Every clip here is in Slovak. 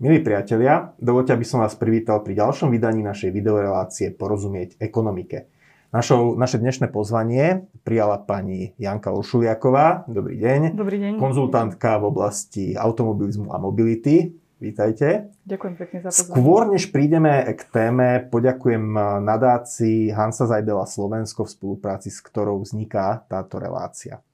Milí priatelia, dovolte, aby som vás privítal pri ďalšom vydaní našej videorelácie Porozumieť ekonomike. Našo, naše dnešné pozvanie prijala pani Janka Uršuliaková. Dobrý deň. Dobrý deň. Konzultantka v oblasti automobilizmu a mobility. Vítajte. Ďakujem pekne za pozvanie. Skôr než prídeme k téme, poďakujem nadácii Hansa Zajdela Slovensko v spolupráci s ktorou vzniká táto relácia.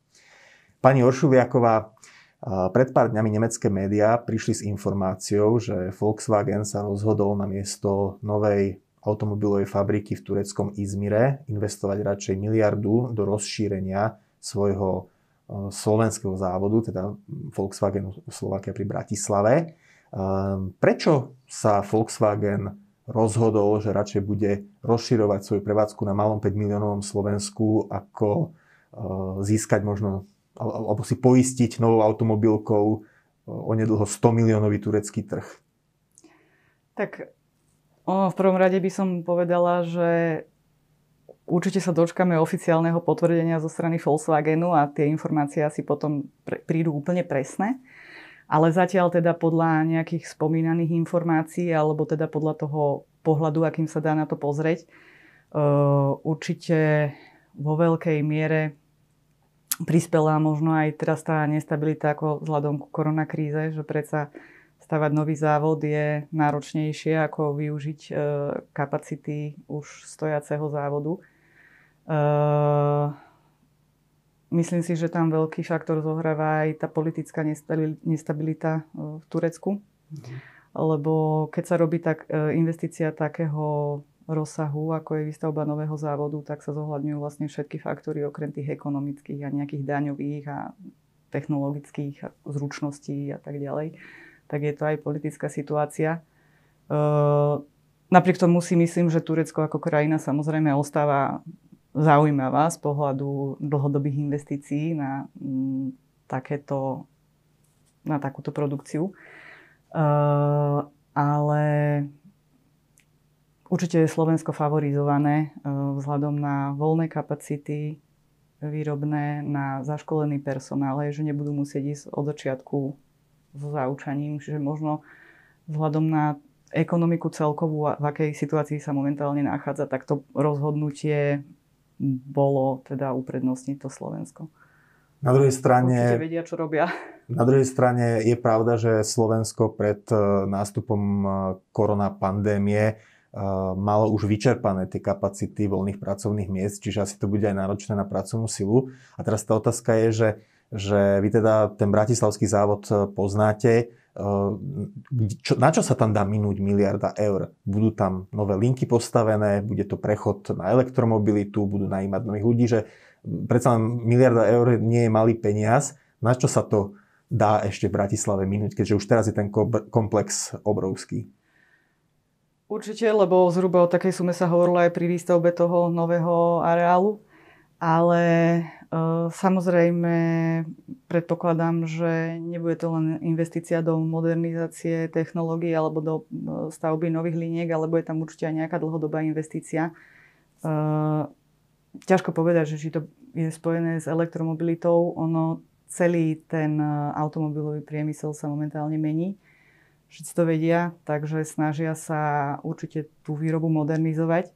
Pani Oršuliaková, pred pár dňami nemecké médiá prišli s informáciou, že Volkswagen sa rozhodol na miesto novej automobilovej fabriky v tureckom Izmire investovať radšej miliardu do rozšírenia svojho e, slovenského závodu, teda Volkswagenu Slovakia pri Bratislave. E, prečo sa Volkswagen rozhodol, že radšej bude rozširovať svoju prevádzku na malom 5 miliónovom Slovensku, ako e, získať možno alebo si poistiť novou automobilkou nedlho 100 miliónový turecký trh? Tak v prvom rade by som povedala, že určite sa dočkame oficiálneho potvrdenia zo strany Volkswagenu a tie informácie asi potom prídu úplne presné. Ale zatiaľ teda podľa nejakých spomínaných informácií alebo teda podľa toho pohľadu, akým sa dá na to pozrieť, e, určite vo veľkej miere prispela možno aj teraz tá nestabilita ako vzhľadom ku koronakríze, že predsa stavať nový závod je náročnejšie ako využiť e, kapacity už stojaceho závodu. E, myslím si, že tam veľký faktor zohráva aj tá politická nestabilita e, v Turecku. Mhm. Lebo keď sa robí tak e, investícia takého rozsahu, ako je výstavba nového závodu, tak sa zohľadňujú vlastne všetky faktory, okrem tých ekonomických a nejakých daňových a technologických a zručností a tak ďalej. Tak je to aj politická situácia. E, napriek tomu si myslím, že Turecko ako krajina samozrejme ostáva zaujímavá z pohľadu dlhodobých investícií na m, mm, takéto na takúto produkciu. E, ale Určite je Slovensko favorizované e, vzhľadom na voľné kapacity výrobné, na zaškolený personál, že nebudú musieť ísť od začiatku so zaučaním, čiže možno vzhľadom na ekonomiku celkovú, v akej situácii sa momentálne nachádza, tak to rozhodnutie bolo teda uprednostniť to Slovensko. Na druhej strane... Určite vedia, čo robia. Na druhej strane je pravda, že Slovensko pred e, nástupom e, korona pandémie malo už vyčerpané tie kapacity voľných pracovných miest, čiže asi to bude aj náročné na pracovnú silu. A teraz tá otázka je, že, že vy teda ten bratislavský závod e, poznáte, e, čo, na čo sa tam dá minúť miliarda eur? Budú tam nové linky postavené, bude to prechod na elektromobilitu, budú najímať nových ľudí, že predsa miliarda eur nie je malý peniaz. Na čo sa to dá ešte v Bratislave minúť, keďže už teraz je ten komplex obrovský? Určite, lebo zhruba o takej sume sa hovorilo aj pri výstavbe toho nového areálu. Ale e, samozrejme predpokladám, že nebude to len investícia do modernizácie technológií alebo do e, stavby nových liniek, alebo je tam určite aj nejaká dlhodobá investícia. E, ťažko povedať, že či to je spojené s elektromobilitou. Ono celý ten e, automobilový priemysel sa momentálne mení všetci to vedia, takže snažia sa určite tú výrobu modernizovať. E,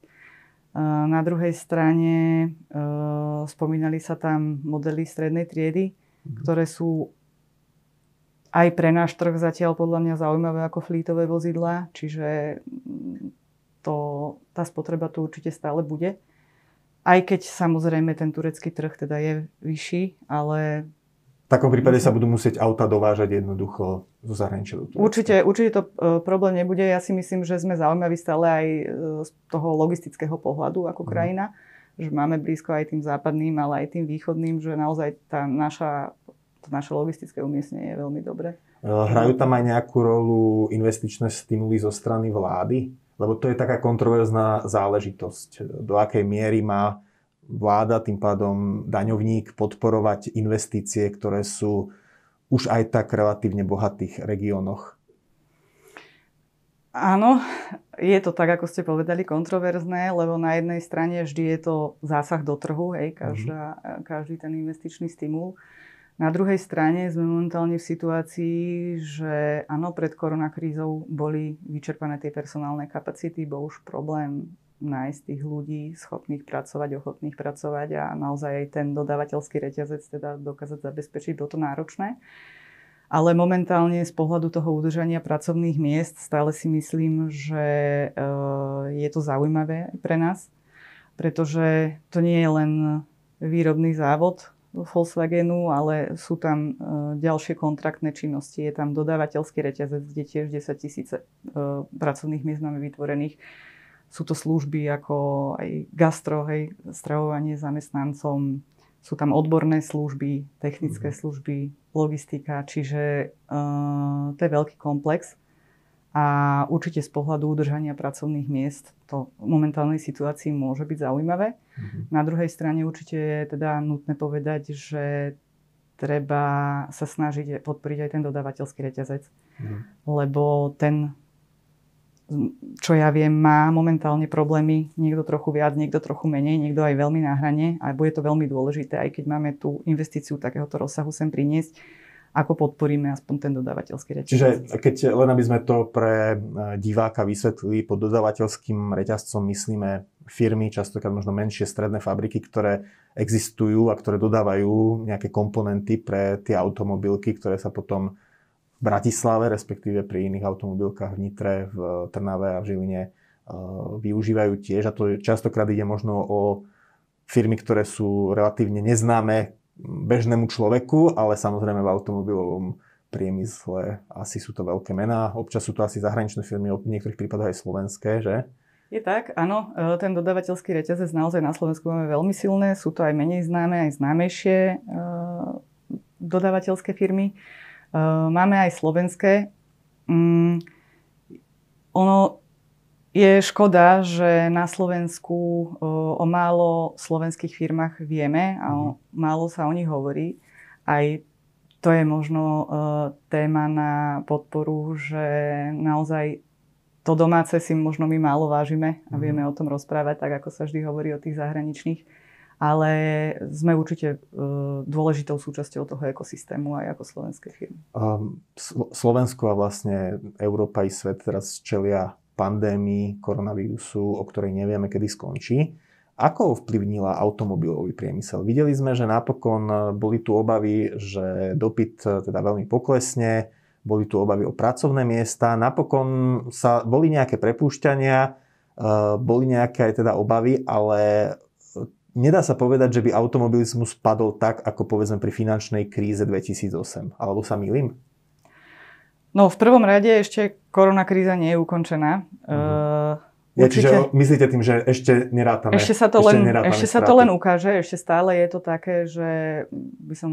na druhej strane e, spomínali sa tam modely strednej triedy, mhm. ktoré sú aj pre náš trh zatiaľ podľa mňa zaujímavé ako flítové vozidla, čiže mm, to, tá spotreba tu určite stále bude. Aj keď samozrejme ten turecký trh teda je vyšší, ale v takom prípade mhm. sa budú musieť auta dovážať jednoducho zo zahraničia. Určite, určite to e, problém nebude. Ja si myslím, že sme zaujímaví stále aj e, z toho logistického pohľadu ako mm. krajina, že máme blízko aj tým západným, ale aj tým východným, že naozaj tá naša, to naše logistické umiestnenie je veľmi dobré. E, hrajú tam aj nejakú rolu investičné stimuly zo strany vlády? Lebo to je taká kontroverzná záležitosť. Do akej miery má vláda, tým pádom daňovník podporovať investície, ktoré sú už aj tak relatívne bohatých regiónoch. Áno, je to tak, ako ste povedali, kontroverzné, lebo na jednej strane vždy je to zásah do trhu, hej, mhm. každá, mm každý ten investičný stimul. Na druhej strane sme momentálne v situácii, že áno, pred koronakrízou boli vyčerpané tie personálne kapacity, bol už problém nájsť tých ľudí schopných pracovať, ochotných pracovať a naozaj aj ten dodávateľský reťazec teda dokázať zabezpečiť, bolo to náročné. Ale momentálne z pohľadu toho udržania pracovných miest stále si myslím, že eh, je to zaujímavé pre nás, pretože to nie je len výrobný závod Volkswagenu, ale sú tam eh, ďalšie kontraktné činnosti, je tam dodávateľský reťazec, kde tiež 10 tisíce eh, pracovných miest máme vytvorených sú to služby ako aj gastro, hej, stravovanie zamestnancom, sú tam odborné služby, technické mm-hmm. služby, logistika, čiže uh, to je veľký komplex. A určite z pohľadu udržania pracovných miest to v momentálnej situácii môže byť zaujímavé. Mm-hmm. Na druhej strane určite je teda nutné povedať, že treba sa snažiť podporiť aj ten dodávateľský reťazec, mm-hmm. lebo ten čo ja viem, má momentálne problémy, niekto trochu viac, niekto trochu menej, niekto aj veľmi na hrane a bude to veľmi dôležité, aj keď máme tú investíciu takéhoto rozsahu sem priniesť, ako podporíme aspoň ten dodávateľský reťazec. Čiže keď len aby sme to pre e, diváka vysvetlili, pod dodávateľským reťazcom myslíme firmy, častokrát možno menšie stredné fabriky, ktoré existujú a ktoré dodávajú nejaké komponenty pre tie automobilky, ktoré sa potom Bratislave, respektíve pri iných automobilkách v Nitre, v eh, Trnave a v Žiline eh, využívajú tiež. A to častokrát ide možno o firmy, ktoré sú relatívne neznáme bežnému človeku, ale samozrejme v automobilovom priemysle asi sú to veľké mená. Občas sú to asi zahraničné firmy, v niektorých prípadoch aj slovenské, že? Je tak, áno. Eh, ten dodávateľský reťazec naozaj na Slovensku máme veľmi silné. Sú to aj menej známe, aj známejšie dodávateľské firmy. Eh, máme aj slovenské. Mm, ono je škoda, že na Slovensku eh, o málo slovenských firmách vieme a o mhm. málo sa o nich hovorí. Aj to je možno eh, téma na podporu, že naozaj to domáce si možno my málo vážime a mhm. vieme o tom rozprávať, tak ako sa vždy hovorí o tých zahraničných ale sme určite e, dôležitou súčasťou toho ekosystému aj ako slovenské firmy. Ehm, Slovensko a vlastne Európa i svet teraz čelia pandémii koronavírusu, o ktorej nevieme, kedy skončí. Ako ovplyvnila automobilový priemysel? Videli sme, že napokon e, boli tu obavy, že dopyt e, teda veľmi poklesne, boli tu obavy o pracovné miesta, napokon sa, boli nejaké prepúšťania, boli nejaké aj teda obavy, ale nedá sa povedať, že by automobilizmus spadol tak, ako povedzme pri finančnej kríze 2008. Alebo sa milím? No v prvom rade ešte korona kríza nie je ukončená. Mm-hmm. Ja, čiže myslíte tým, že ešte nerátame? Ešte sa to, ešte len, ešte sa to len ukáže, ešte stále je to také, že by som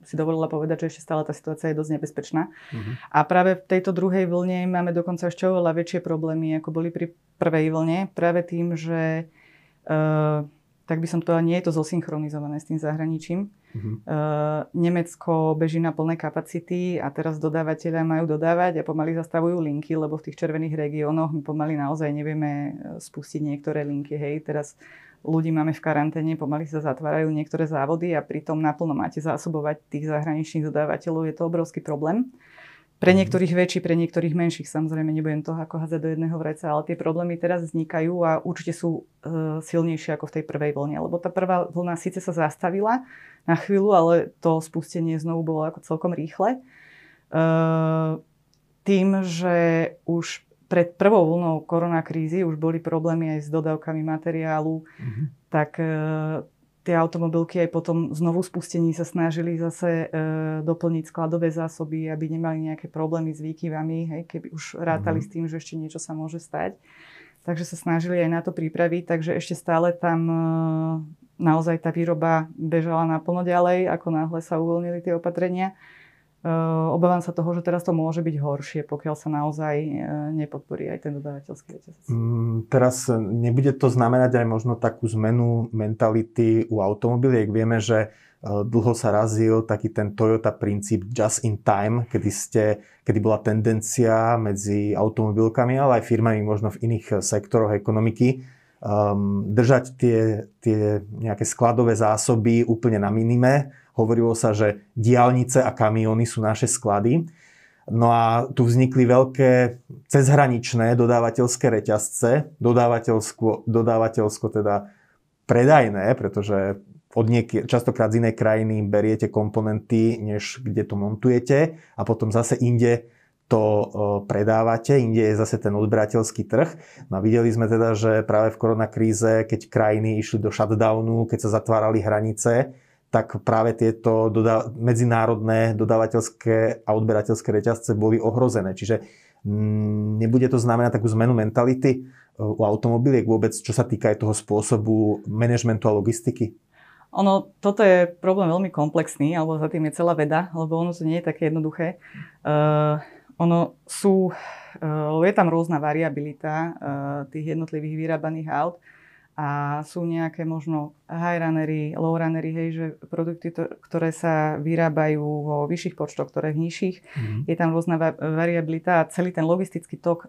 si dovolila povedať, že ešte stále tá situácia je dosť nebezpečná. Uh-huh. A práve v tejto druhej vlne máme dokonca ešte oveľa väčšie problémy, ako boli pri prvej vlne, práve tým, že uh, tak by som povedala, nie je to zosynchronizované s tým zahraničím. Mm-hmm. Uh, Nemecko beží na plné kapacity a teraz dodávateľia majú dodávať a pomaly zastavujú linky, lebo v tých červených regiónoch my pomaly naozaj nevieme eh, spustiť niektoré linky. Hej, teraz ľudí máme v karanténe, pomaly sa zatvárajú niektoré závody a pritom naplno máte zásobovať tých zahraničných dodávateľov. Je to obrovský problém. Pre niektorých väčší, pre niektorých menších. Samozrejme, nebudem toho ako hádzať do jedného vreca, ale tie problémy teraz vznikajú a určite sú e, silnejšie ako v tej prvej vlne. Lebo tá prvá vlna síce sa zastavila na chvíľu, ale to spustenie znovu bolo ako celkom rýchle. E, tým, že už pred prvou vlnou koronakrízy už boli problémy aj s dodávkami materiálu, mm-hmm. tak e, tie automobilky aj potom znovu spustení sa snažili zase e, doplniť skladové zásoby, aby nemali nejaké problémy s výkyvami, hej, keby už rátali mm-hmm. s tým, že ešte niečo sa môže stať. Takže sa snažili aj na to pripraviť, takže ešte stále tam e, naozaj tá výroba bežala naplno ďalej, ako náhle sa uvoľnili tie opatrenia. Eh, obávam sa toho, že teraz to môže byť horšie, pokiaľ sa naozaj eh, nepodporí aj ten dodávateľský reťazec. Mm, teraz eh, nebude to znamenať aj možno takú zmenu mentality u automobiliek. Vieme, že dlho sa razil taký ten Toyota princíp just in time, kedy, ste, kedy bola tendencia medzi automobilkami, ale aj firmami možno v iných sektoroch ekonomiky, um, držať tie, tie nejaké skladové zásoby úplne na minime, Hovorilo sa, že diálnice a kamióny sú naše sklady. No a tu vznikli veľké cezhraničné dodávateľské reťazce, dodávateľsko, dodávateľsko teda predajné, pretože od niek- častokrát z inej krajiny beriete komponenty, než kde to montujete a potom zase inde to e, predávate, inde je zase ten odberateľský trh. No a videli sme teda, že práve v koronakríze, keď krajiny išli do shutdownu, keď sa zatvárali hranice, tak práve tieto doda- medzinárodné dodávateľské a odberateľské reťazce boli ohrozené. Čiže m, mm, nebude to znamenať takú zmenu mentality e, u automobiliek vôbec, čo sa týka aj toho spôsobu manažmentu a logistiky? Ono, toto je problém veľmi komplexný, alebo za tým je celá veda, lebo ono to nie je také jednoduché. Uh, ono sú, uh, je tam rôzna variabilita uh, tých jednotlivých vyrábaných aut. Uh, a sú nejaké možno high-runnery, low-runnery, hej, že produkty, to, ktoré sa vyrábajú vo vyšších počtoch, ktoré v nižších. Mm-hmm. Je tam rôzna variabilita a celý ten logistický tok e,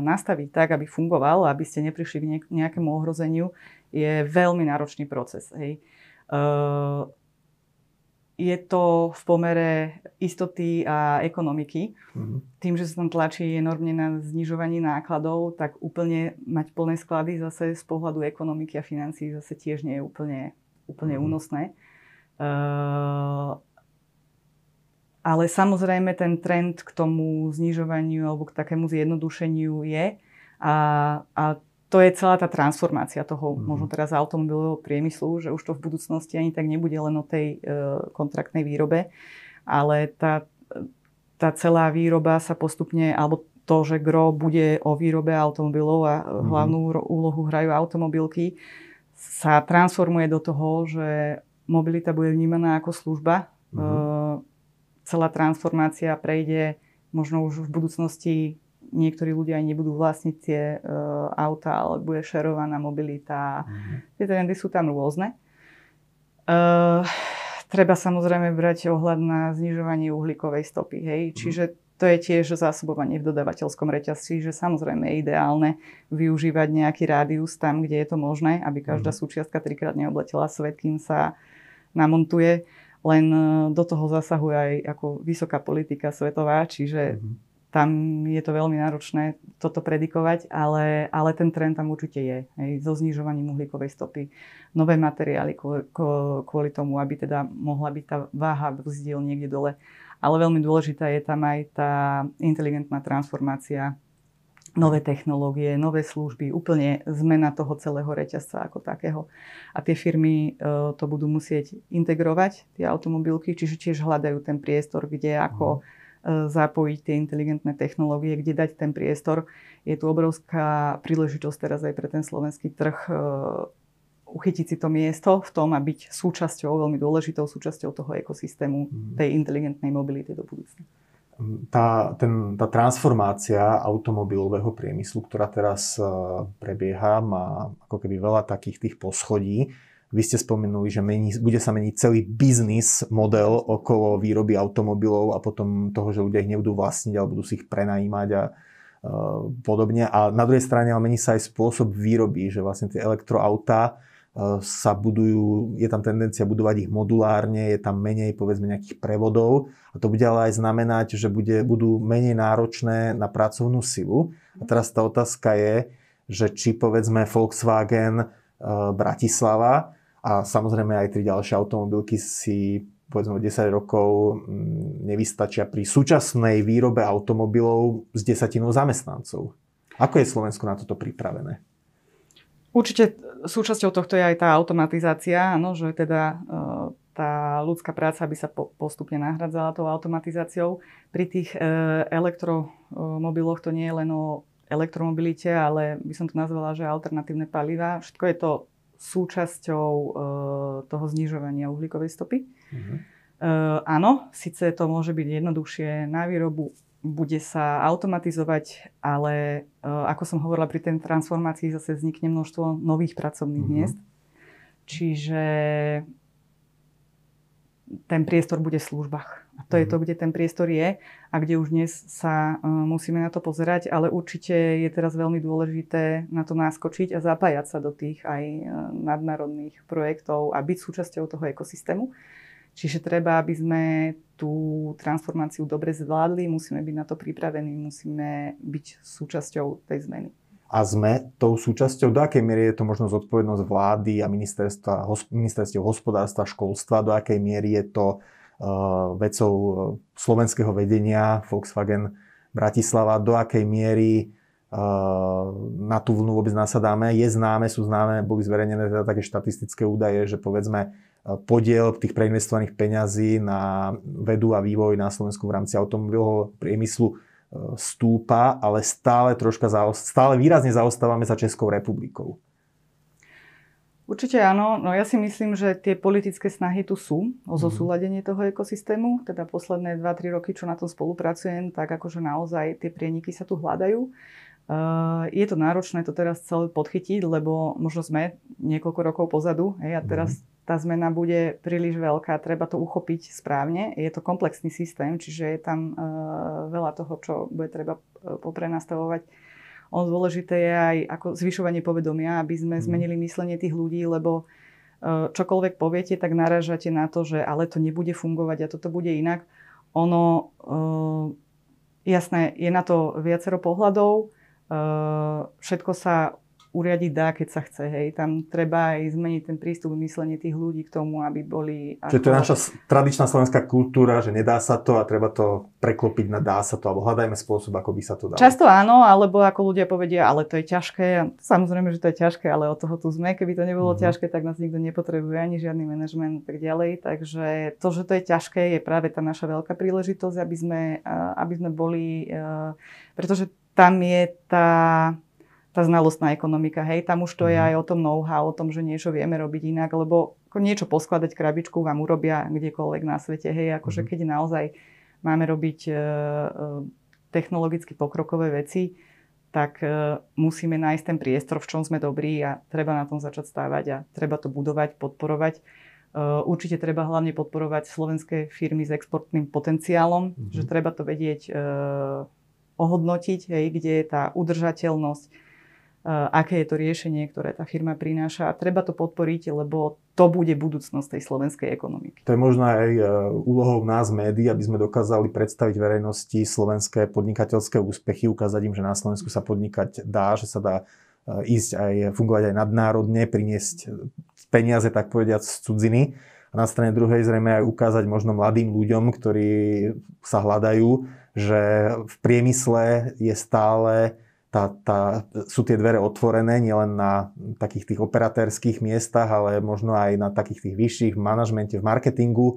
nastaviť tak, aby fungoval, aby ste neprišli k nejakému ohrozeniu, je veľmi náročný proces. Hej. E, je to v pomere istoty a ekonomiky. Mm-hmm. Tým, že sa tam tlačí enormne na znižovanie nákladov, tak úplne mať plné sklady zase z pohľadu ekonomiky a financií zase tiež nie je úplne, úplne mm-hmm. únosné. Uh, ale samozrejme ten trend k tomu znižovaniu alebo k takému zjednodušeniu je a, a to je celá tá transformácia toho mm-hmm. možno teraz automobilového priemyslu, že už to v budúcnosti ani tak nebude len o tej e, kontraktnej výrobe, ale tá, tá celá výroba sa postupne, alebo to, že gro bude o výrobe automobilov a mm-hmm. hlavnú úlohu hrajú automobilky, sa transformuje do toho, že mobilita bude vnímaná ako služba. Mm-hmm. E, celá transformácia prejde možno už v budúcnosti niektorí ľudia aj nebudú vlastniť tie uh, auta, ale bude šerovaná mobilita. Mm-hmm. Tie trendy sú tam rôzne. Uh, treba samozrejme brať ohľad na znižovanie uhlíkovej stopy. Hej? Mm-hmm. Čiže to je tiež zásobovanie v dodavateľskom reťazci, že samozrejme je ideálne využívať nejaký rádius tam, kde je to možné, aby každá mm-hmm. súčiastka trikrát neobletela svet, kým sa namontuje. Len e, do toho zasahuje aj ako vysoká politika svetová, čiže mm-hmm tam je to veľmi náročné toto predikovať, ale, ale ten trend tam určite je. Hej, so znižovaním uhlíkovej stopy, nové materiály kvôli, kvôli tomu, aby teda mohla byť tá váha vzdiel niekde dole. Ale veľmi dôležitá je tam aj tá inteligentná transformácia, nové technológie, nové služby, úplne zmena toho celého reťazca ako takého. A tie firmy e, to budú musieť integrovať, tie automobilky, čiže tiež hľadajú ten priestor, kde ako... Mm E, zapojiť tie inteligentné technológie, kde dať ten priestor. Je tu obrovská príležitosť teraz aj pre ten slovenský trh e, uchytiť si to miesto v tom a byť súčasťou, veľmi dôležitou súčasťou toho ekosystému mhm. tej inteligentnej mobility do budúcna. Mm, tá, ten, tá transformácia automobilového priemyslu, ktorá teraz e, prebieha, má ako keby veľa takých tých poschodí. Vy ste spomenuli, že mení, bude sa meniť celý biznis model okolo výroby automobilov a potom toho, že ľudia ich nebudú vlastniť, ale budú si ich prenajímať a e, podobne. A na druhej strane ale mení sa aj spôsob výroby, že vlastne tie elektroautá e, sa budujú, je tam tendencia budovať ich modulárne, je tam menej povedzme nejakých prevodov a to bude ale aj znamenať, že bude, budú menej náročné na pracovnú silu. A teraz tá otázka je, že či povedzme Volkswagen e, Bratislava a samozrejme aj tri ďalšie automobilky si povedzme 10 rokov mm, nevystačia pri súčasnej výrobe automobilov s desatinou zamestnancov. Ako je Slovensko na toto pripravené? Určite súčasťou tohto je aj tá automatizácia, áno, že teda e, tá ľudská práca by sa postupne nahradzala tou automatizáciou. Pri tých e, elektromobiloch to nie je len o elektromobilite, ale by som to nazvala, že alternatívne paliva. Všetko je to súčasťou e, toho znižovania uhlíkovej stopy. Mm-hmm. E, Áno, síce to môže byť jednoduchšie na výrobu, bude sa automatizovať, ale e, ako som hovorila, pri tej transformácii zase vznikne množstvo nových pracovných mm-hmm. miest. Čiže ten priestor bude v službách. A to mm. je to, mhm. kde ten priestor je a kde už dnes sa e, musíme na to pozerať, ale určite je teraz veľmi dôležité na to náskočiť a zapájať sa do tých aj e, nadnárodných projektov a byť súčasťou toho ekosystému. Čiže treba, aby sme tú transformáciu dobre zvládli, musíme byť na to pripravení, musíme byť súčasťou tej zmeny a sme tou súčasťou, do akej miery je to možno zodpovednosť vlády a ministerstva, ministerstiev hospodárstva, školstva, do akej miery je to uh, vecou e, slovenského vedenia Volkswagen Bratislava, do akej miery uh, na tú vlnu vôbec nasadáme. Je známe, sú známe, boli zverejnené teda také štatistické údaje, že povedzme podiel tých preinvestovaných peňazí na vedu a vývoj na Slovensku v rámci automobilového priemyslu stúpa, ale stále, troška zaost- stále výrazne zaostávame za Českou republikou. Určite áno. No ja si myslím, že tie politické snahy tu sú o mhm. zosúladenie toho ekosystému. Teda posledné 2-3 roky, čo na tom spolupracujem, tak akože naozaj tie prieniky sa tu hľadajú. Uh, je to náročné to teraz celé podchytiť, lebo možno sme niekoľko rokov pozadu hej, a teraz mhm tá zmena bude príliš veľká, treba to uchopiť správne. Je to komplexný systém, čiže je tam eh, veľa toho, čo bude treba eh, poprenastavovať. On dôležité je aj ako zvyšovanie povedomia, aby sme mhm. zmenili myslenie tých ľudí, lebo eh, čokoľvek poviete, tak naražate na to, že ale to nebude fungovať a toto bude inak. Ono, jasné, je na to viacero pohľadov, všetko sa uriadiť dá, keď sa chce. Hej. Tam treba aj zmeniť ten prístup, myslenie tých ľudí k tomu, aby boli... Čiže ako... to je naša tradičná slovenská kultúra, že nedá sa to a treba to preklopiť na dá sa to, alebo hľadajme spôsob, ako by sa to dalo. Často áno, alebo ako ľudia povedia, ale to je ťažké. Samozrejme, že to je ťažké, ale od toho tu sme. Keby to nebolo mm-hmm. ťažké, tak nás nikto nepotrebuje, ani žiadny manažment a tak ďalej. Takže to, že to je ťažké, je práve tá naša veľká príležitosť, aby sme, aby sme boli... E, pretože tam je tá tá znalostná ekonomika, hej, tam už to je mhm. aj o tom know-how, o tom, že niečo vieme robiť inak, lebo niečo poskladať krabičku vám urobia kdekoľvek na svete, hej, akože mhm. keď naozaj máme robiť e, e, technologicky pokrokové veci, tak e, musíme nájsť ten priestor, v čom sme dobrí a treba na tom začať stávať a treba to budovať, podporovať. E, určite treba hlavne podporovať slovenské firmy s exportným potenciálom, mm-hmm. že mhm. treba to vedieť e, ohodnotiť, hej, kde je tá udržateľnosť, Eh, aké je to riešenie, ktoré tá firma prináša. A treba to podporiť, lebo to bude budúcnosť tej slovenskej ekonomiky. To je možno aj eh, úlohou nás médií, aby sme dokázali predstaviť verejnosti slovenské podnikateľské úspechy, ukázať im, že na Slovensku sa podnikať dá, že sa dá eh, ísť aj, fungovať aj nadnárodne, priniesť peniaze, tak povediať, z cudziny. A na strane druhej zrejme aj ukázať možno mladým ľuďom, ktorí sa hľadajú, že v priemysle je stále tá, tá, sú tie dvere otvorené nielen na takých tých operatérských miestach, ale možno aj na takých tých vyšších v manažmente, v marketingu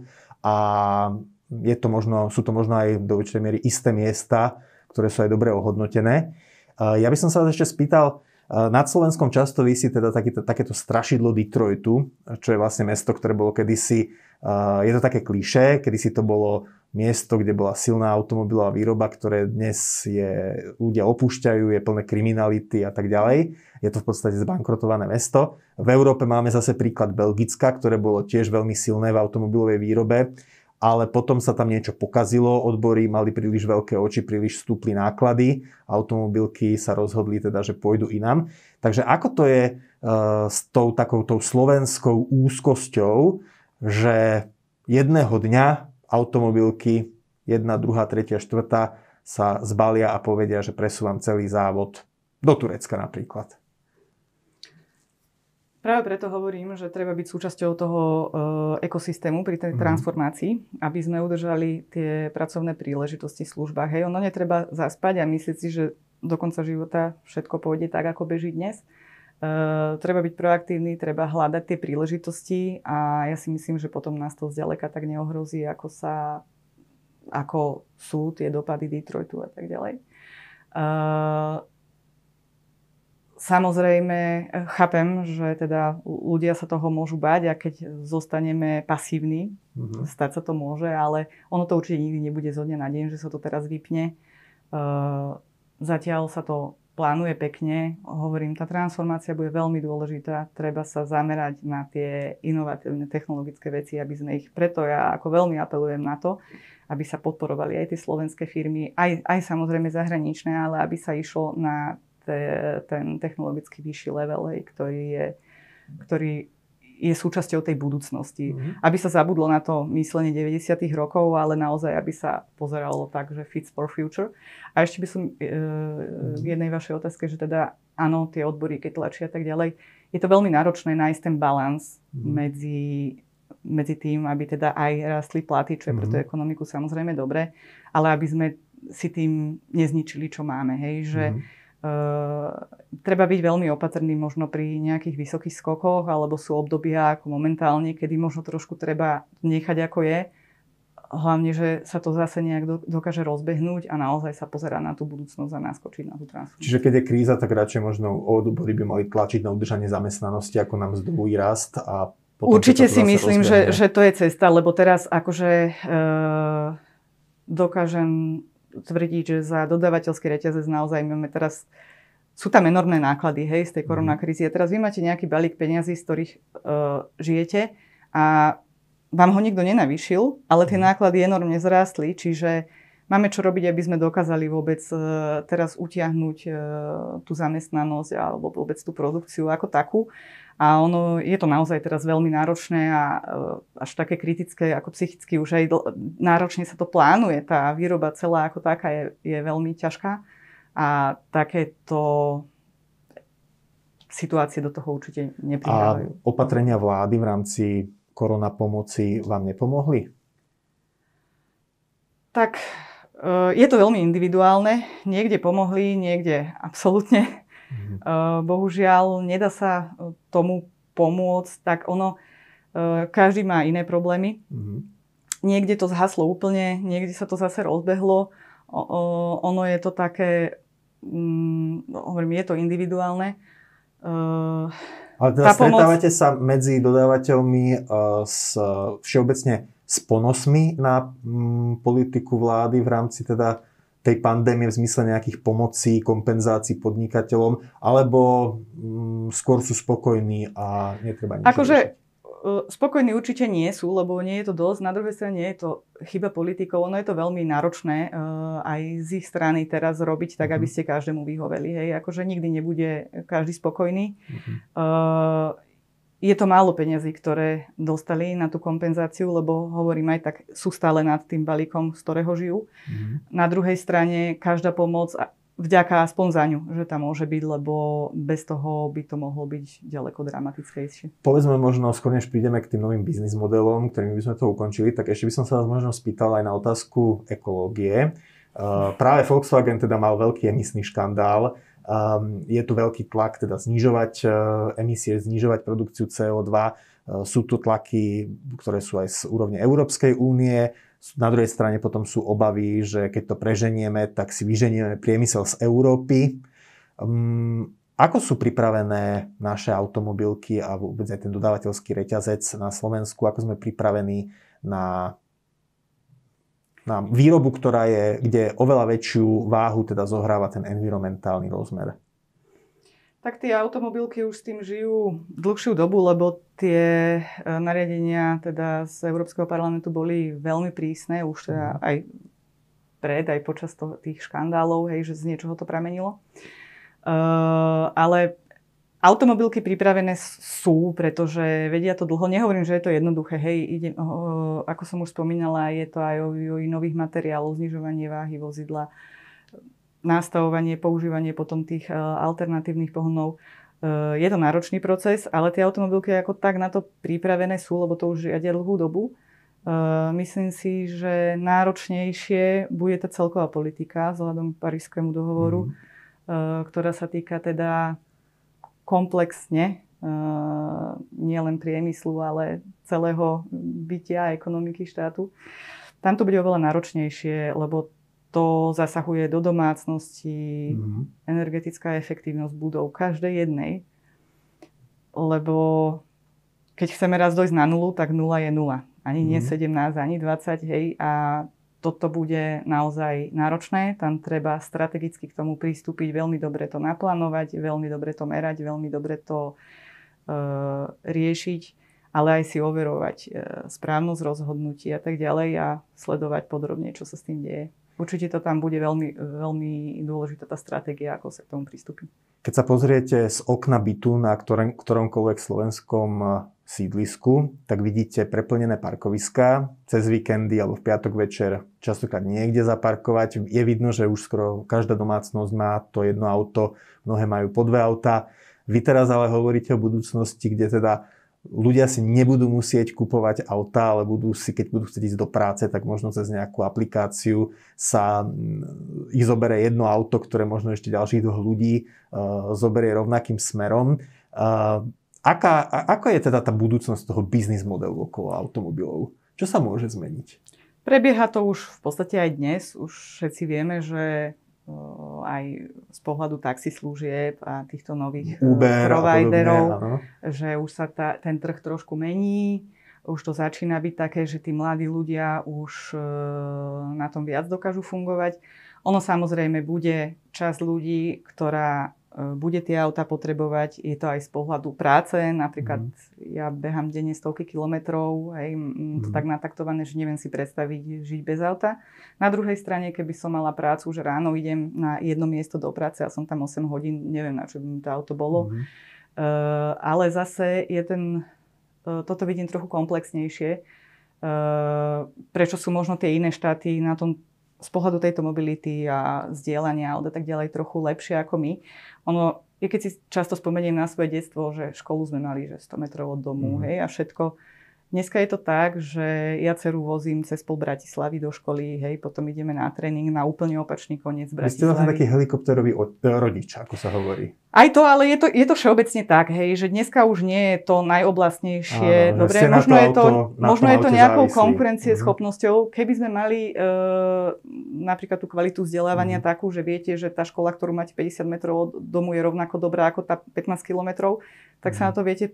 a je to možno, sú to možno aj do určitej miery isté miesta, ktoré sú aj dobre ohodnotené. Ja by som sa ešte spýtal, nad Slovenskom často vysí teda takéto, takéto strašidlo Detroitu, čo je vlastne mesto, ktoré bolo kedysi, je to také klišé, kedysi to bolo miesto, kde bola silná automobilová výroba, ktoré dnes je, ľudia opúšťajú, je plné kriminality a tak ďalej. Je to v podstate zbankrotované mesto. V Európe máme zase príklad Belgicka, ktoré bolo tiež veľmi silné v automobilovej výrobe ale potom sa tam niečo pokazilo, odbory mali príliš veľké oči, príliš stúpli náklady, automobilky sa rozhodli teda, že pôjdu inám. Takže ako to je e, s tou takou tou slovenskou úzkosťou, že jedného dňa automobilky, jedna, druhá, tretia, štvrtá, sa zbalia a povedia, že presúvam celý závod do Turecka napríklad. Práve preto hovorím, že treba byť súčasťou toho e, ekosystému pri tej mhm. transformácii, aby sme udržali tie pracovné príležitosti v službách. Hej, ono netreba zaspať a myslieť si, že do konca života všetko pôjde tak, ako beží dnes. E, treba byť proaktívny, treba hľadať tie príležitosti a ja si myslím, že potom nás to zďaleka tak neohrozí, ako, sa, ako sú tie dopady Detroitu a tak ďalej. E, Samozrejme, eh, chápem, že teda ľudia sa toho môžu báť a keď zostaneme pasívni, mm-hmm. stať sa to môže, ale ono to určite nikdy nebude zo dňa na deň, že sa to teraz vypne. Uh, zatiaľ sa to plánuje pekne. Hovorím, tá transformácia bude veľmi dôležitá. Treba sa zamerať na tie inovatívne technologické veci, aby sme ich... Preto ja ako veľmi apelujem na to, aby sa podporovali aj tie slovenské firmy, aj, aj samozrejme zahraničné, ale aby sa išlo na to je ten technologicky vyšší level, hej, ktorý, je, ktorý je súčasťou tej budúcnosti. Mm-hmm. Aby sa zabudlo na to myslenie 90. rokov, ale naozaj, aby sa pozeralo tak, že fits for future. A ešte by som e, mm-hmm. E, k jednej vašej otázke, že teda áno, tie odbory, keď tlačia a tak ďalej, je to veľmi náročné nájsť ten balans mm-hmm. medzi, medzi tým, aby teda aj rastli platy, čo je mm-hmm. pre tú mhm. ekonomiku samozrejme dobre, ale aby sme si tým nezničili, čo máme. Hej? Že mm-hmm Eh, treba byť veľmi opatrný možno pri nejakých vysokých skokoch, alebo sú obdobia ako momentálne, kedy možno trošku treba nechať ako je. Hlavne, že sa to zase nejak dokáže rozbehnúť a naozaj sa pozera na tú budúcnosť a naskočiť na tú transformáciu. Čiže keď je kríza, tak radšej možno odbory by mali tlačiť na udržanie zamestnanosti ako nám zdvojí rast a potom, Určite si myslím, že, že to je cesta, lebo teraz akože e, dokážem tvrdiť, že za dodávateľský reťazec naozaj máme teraz sú tam enormné náklady hej, z tej mhm. koronakrízy. A teraz vy máte nejaký balík peňazí, z ktorých uh, žijete a vám ho nikto nenavýšil, ale tie mhm. náklady enormne zrástli, čiže máme čo robiť, aby sme dokázali vôbec uh, teraz utiahnuť uh, tú zamestnanosť alebo vôbec tú produkciu ako takú. A ono, je to naozaj teraz veľmi náročné a e, až také kritické ako psychicky už aj náročne sa to plánuje. Tá výroba celá ako taká je, je veľmi ťažká a takéto situácie do toho určite neprihrávajú. A opatrenia vlády v rámci korona pomoci vám nepomohli? Tak e, je to veľmi individuálne. Niekde pomohli, niekde absolútne Mm-hmm. Bohužiaľ, nedá sa e, tomu pomôcť, tak ono, e, každý má iné problémy. Mm-hmm. Niekde to zhaslo úplne, niekde sa to zase rozbehlo. O, o, ono je to také, mm, no, hovorím, je to individuálne. Uh, Ale teda stretávate pomoc... sa medzi dodávateľmi uh, s, všeobecne s ponosmi na mm, politiku vlády v rámci teda tej pandémie v zmysle nejakých pomocí, kompenzácií podnikateľom, alebo mm, skôr sú spokojní a netreba nič Akože e, spokojní určite nie sú, lebo nie je to dosť. Na druhej strane nie je to chyba politikov, ono je to veľmi náročné uh, aj z ich strany teraz robiť tak, aby mhm. ste každému vyhoveli. Hej, akože nikdy nebude každý spokojný. Uh, je to málo peňazí, ktoré dostali na tú kompenzáciu, lebo hovorím aj tak, sú stále nad tým balíkom, z ktorého žijú. Mm-hmm. Na druhej strane každá pomoc, vďaka aspoň za ňu, že tam môže byť, lebo bez toho by to mohlo byť ďaleko dramatickejšie. Povedzme možno, skôr než prídeme k tým novým biznis modelom, ktorými by sme to ukončili, tak ešte by som sa vás možno spýtal aj na otázku ekológie. Uh, práve Volkswagen teda mal veľký emisný škandál. Um, je tu veľký tlak teda znižovať uh, emisie, znižovať produkciu CO2. Uh, sú tu tlaky, ktoré sú aj z úrovne Európskej únie. Na druhej strane potom sú obavy, že keď to preženieme, tak si vyženieme priemysel z Európy. Um, ako sú pripravené naše automobilky a vôbec aj ten dodávateľský reťazec na Slovensku? Ako sme pripravení na na výrobu, ktorá je, kde oveľa väčšiu váhu teda zohráva ten environmentálny rozmer. Tak tie automobilky už s tým žijú dlhšiu dobu, lebo tie e, nariadenia teda z Európskeho parlamentu boli veľmi prísne, už teda mhm. aj pred, aj počas to, tých škandálov, hej, že z niečoho to pramenilo. Uh, ale Automobilky pripravené sú, pretože vedia to dlho. Nehovorím, že je to jednoduché. Hej, ide, o, ako som už spomínala, je to aj o o nových materiálov, znižovanie váhy vozidla, nastavovanie, používanie potom tých e, alternatívnych pohonov. E, je to náročný proces, ale tie automobilky ako tak na to pripravené sú, lebo to už jadia dlhú dobu. E, myslím si, že náročnejšie bude tá celková politika vzhľadom k Parískému dohovoru, mm-hmm. ktorá sa týka teda komplexne, eh, nielen priemyslu, ale celého bytia a ekonomiky štátu. Tam to bude oveľa náročnejšie, lebo to zasahuje do domácnosti, mm-hmm. energetická efektívnosť budov každej jednej, lebo keď chceme raz dojsť na nulu, tak nula je nula. Ani mm-hmm. nie 17, mhm. ani 20, hej, a toto bude naozaj náročné, tam treba strategicky k tomu pristúpiť, veľmi dobre to naplánovať, veľmi dobre to merať, veľmi dobre to e, riešiť, ale aj si overovať e, správnosť rozhodnutí a tak ďalej a sledovať podrobne, čo sa s tým deje. Určite to tam bude veľmi, veľmi dôležitá tá stratégia, ako sa k tomu pristúpi. Keď sa pozriete z okna bytu na ktorom, ktoromkoľvek slovenskom sídlisku, tak vidíte preplnené parkoviská. Cez víkendy alebo v piatok večer častokrát niekde zaparkovať. Je vidno, že už skoro každá domácnosť má to jedno auto, mnohé majú po dve auta. Vy teraz ale hovoríte o budúcnosti, kde teda ľudia si nebudú musieť kupovať auta, ale budú si, keď budú chcieť ísť do práce, tak možno cez nejakú aplikáciu sa mm, ich zoberie jedno auto, ktoré možno ešte ďalších dvoch ľudí e, zoberie rovnakým smerom e, Aká, a, je teda tá budúcnosť toho biznis modelu okolo automobilov? Čo sa môže zmeniť? Prebieha to už v podstate aj dnes. Už všetci vieme, že aj z pohľadu taxislúžieb a týchto nových e, Uber providerov, podobne, že už sa tá, ten trh trošku mení. Už to začína byť také, že tí mladí ľudia už e, na tom viac dokážu fungovať. Ono samozrejme bude časť ľudí, ktorá Eh, bude tie auta potrebovať. Je to aj z pohľadu práce. Napríklad mm. ja behám denne stovky kilometrov, hej, to mhm. tak nataktované, že neviem si predstaviť žiť bez auta. Na druhej strane, keby som mala prácu, že ráno idem na jedno miesto do práce a som tam 8 hodín, neviem, na čo by mi to auto bolo. Mm. Uh, ale zase je ten, uh, toto vidím trochu komplexnejšie, uh, prečo sú možno tie iné štáty na tom z pohľadu tejto mobility a zdieľania ale a tak ďalej trochu lepšie ako my ono, je keď si často spomeniem na svoje detstvo, že školu sme mali, že 100 metrov od domu, mm. hej, a všetko. Dneska je to tak, že ja ceru vozím cez pol Bratislavy do školy, hej, potom ideme na tréning na úplne opačný koniec Bratislavy. Vy ste vlastne taký helikopterový rodič, ako sa hovorí. Aj to, ale je to, je to všeobecne tak, hej, že dneska už nie je to najoblastnejšie. Áno, Dobre, možno, to je to, auto, možno je to nejakou závislí. konkurencieschopnosťou. Mm-hmm. Keby sme mali e, napríklad tú kvalitu vzdelávania mm-hmm. takú, že viete, že tá škola, ktorú máte 50 metrov od domu, je rovnako dobrá ako tá 15 kilometrov, tak mm-hmm. sa na mhm. to viete e,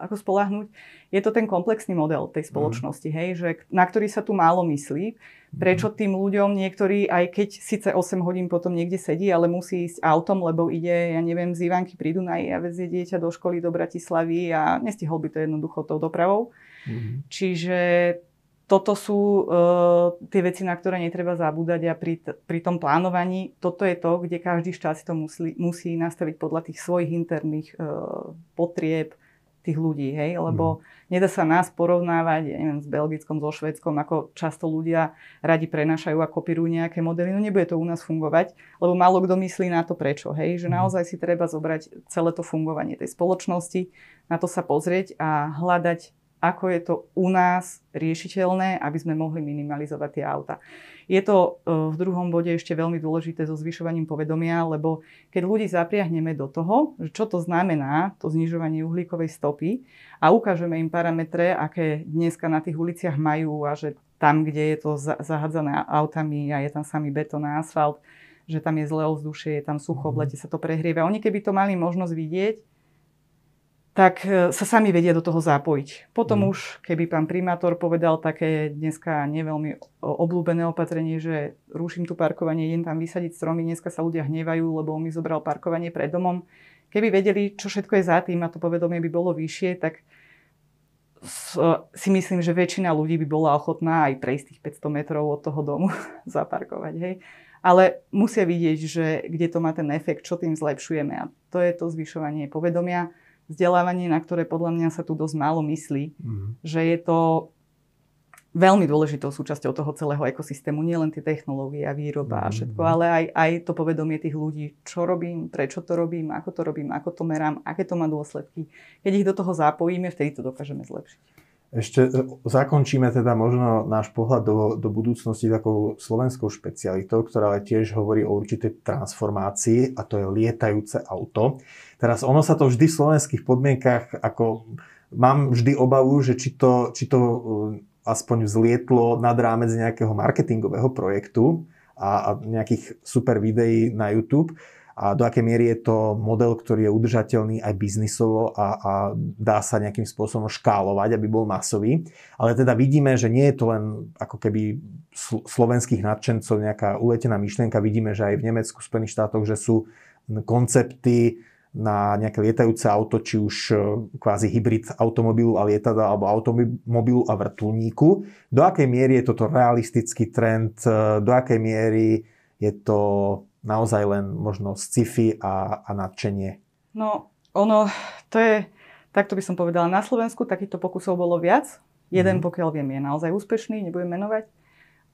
ako spolahnuť. Je to ten komplexný model tej mhm. spoločnosti, mm-hmm. hej, že, na ktorý sa tu málo myslí. Prečo mhm. tým ľuďom niektorí, aj keď síce 8 hodín potom niekde sedí, ale musí ísť autom, lebo ide, ja neviem, z Ivanky pri Dunaji a vezie dieťa do školy do Bratislavy a nestihol by to jednoducho tou dopravou. Mm-hmm. Čiže toto sú uh, tie veci, na ktoré netreba zabúdať a pri, t- pri tom plánovaní, toto je to, kde každý štát si to musí, musí nastaviť podľa tých svojich interných uh, potrieb, tých ľudí, hej, lebo mm. nedá sa nás porovnávať, ja neviem, s Belgickom, so Švedskom, ako často ľudia radi prenašajú a kopírujú nejaké modely, no nebude to u nás fungovať, lebo málo kto myslí na to prečo, hej, že mm. naozaj si treba zobrať celé to fungovanie tej spoločnosti, na to sa pozrieť a hľadať ako je to u nás riešiteľné, aby sme mohli minimalizovať tie auta. Je to e, v druhom bode ešte veľmi dôležité so zvyšovaním povedomia, lebo keď ľudí zapriahneme do toho, čo to znamená, to znižovanie uhlíkovej stopy a ukážeme im parametre, aké dneska na tých uliciach majú a že tam, kde je to zahádzané autami a je tam samý betón a asfalt, že tam je zlé ovzdušie, je tam sucho, v mhm. lete sa to prehrieva. Oni keby to mali možnosť vidieť, tak e, sa sami vedia do toho zapojiť. Potom mm. už, keby pán primátor povedal také dneska neveľmi obľúbené opatrenie, že ruším tu parkovanie, idem tam vysadiť stromy, dneska sa ľudia hnevajú, lebo mi zobral parkovanie pred domom. Keby vedeli, čo všetko je za tým a to povedomie by bolo vyššie, tak e, si myslím, že väčšina ľudí by bola ochotná aj prejsť tých 500 metrov od toho domu zaparkovať. Hej. Ale musia vidieť, že kde to má ten efekt, čo tým zlepšujeme. A to je to zvyšovanie povedomia vzdelávanie, na ktoré podľa mňa sa tu dosť málo myslí, mm-hmm. že je to veľmi dôležitou súčasťou toho celého ekosystému, nielen tie technológie a výroba a mhm. všetko, ale aj, aj to povedomie tých ľudí, čo robím, prečo to robím, ako to robím, ako to merám, aké to má dôsledky. Keď ich do toho zapojíme, vtedy to dokážeme zlepšiť. Ešte e, zakončíme teda možno náš pohľad do, do budúcnosti takou slovenskou špecialitou, ktorá ale tiež hovorí o určitej transformácii a to je lietajúce auto. Teraz ono sa to vždy v slovenských podmienkach, ako mám vždy obavu, že či to, či to e, aspoň vzlietlo nad rámec nejakého marketingového projektu a, a nejakých super videí na YouTube a do akej miery je to model, ktorý je udržateľný aj biznisovo a, a dá sa nejakým spôsobom škálovať, aby bol masový. Ale teda vidíme, že nie je to len ako keby slovenských nadšencov nejaká uletená myšlienka. Vidíme, že aj v Nemecku, Spojených štátoch, že sú koncepty, na nejaké lietajúce auto, či už e, kvázi hybrid automobilu a lietadla alebo automobilu a vrtulníku. Do akej miery je toto realistický trend, e, do akej miery je to naozaj len možno sci-fi a, a nadšenie? No, ono, to je, takto by som povedala, na Slovensku takýchto pokusov bolo viac. Jeden, mm. pokiaľ viem, je naozaj úspešný, nebudem menovať.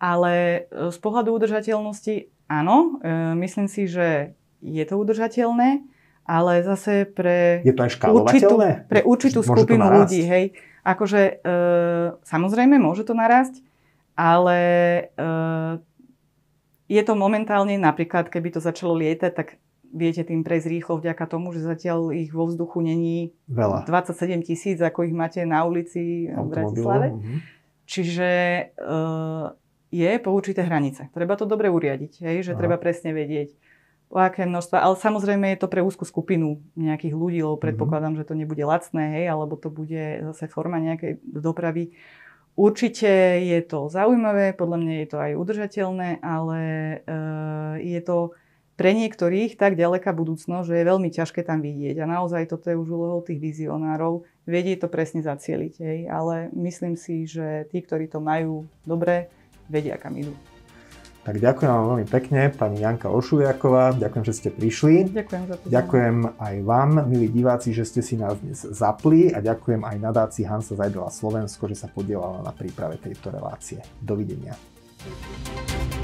Ale e, z pohľadu udržateľnosti, áno, e, myslím si, že je to udržateľné ale zase pre, je to aj určitú, pre určitú môže skupinu ľudí. Hej. Akože e, samozrejme môže to narásť, ale e, je to momentálne, napríklad keby to začalo lietať, tak viete tým prejsť rýchlo vďaka tomu, že zatiaľ ich vo vzduchu není Veľa. 27 tisíc, ako ich máte na ulici v Bratislave. Mhm. Čiže e, je po určité hranice. Treba to dobre uriadiť, hej, že Aha. treba presne vedieť, o aké množstva, ale samozrejme je to pre úzku skupinu nejakých ľudí, lebo mhm. predpokladám, že to nebude lacné, hej, alebo to bude zase forma nejakej dopravy. Určite je to zaujímavé, podľa mňa je to aj udržateľné, ale e, je to pre niektorých tak ďaleká budúcnosť, že je veľmi ťažké tam vidieť. A naozaj toto je už úlohou tých vizionárov, vedie to presne zacieliť. Hej. Ale myslím si, že tí, ktorí to majú dobre, vedia, kam idú. Tak ďakujem vám veľmi pekne, pani Janka Ošujaková, ďakujem, že ste prišli. Ďakujem za pozornosť. Ďakujem aj vám, milí diváci, že ste si nás dnes zapli a ďakujem aj nadáci Hansa Zajdela Slovensko, že sa podielala na príprave tejto relácie. Dovidenia. Thank you.